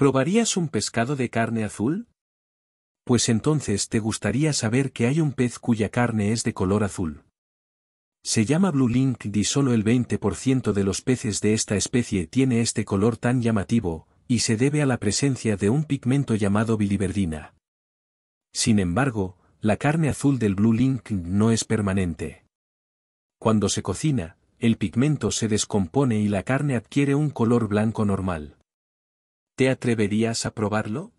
¿Probarías un pescado de carne azul? Pues entonces te gustaría saber que hay un pez cuya carne es de color azul. Se llama Blue Link y solo el 20% de los peces de esta especie tiene este color tan llamativo, y se debe a la presencia de un pigmento llamado biliverdina. Sin embargo, la carne azul del Blue Link no es permanente. Cuando se cocina, el pigmento se descompone y la carne adquiere un color blanco normal. ¿Te atreverías a probarlo?